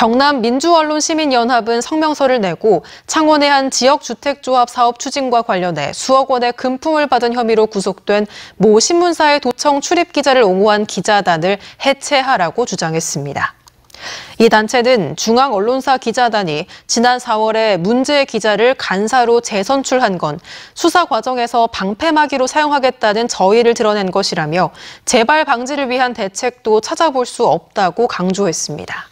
경남 민주언론시민연합은 성명서를 내고 창원의 한 지역주택조합 사업 추진과 관련해 수억 원의 금품을 받은 혐의로 구속된 모 신문사의 도청 출입 기자를 옹호한 기자단을 해체하라고 주장했습니다. 이 단체는 중앙언론사 기자단이 지난 4월에 문제의 기자를 간사로 재선출한 건 수사 과정에서 방패막이로 사용하겠다는 저의를 드러낸 것이라며 재발 방지를 위한 대책도 찾아볼 수 없다고 강조했습니다.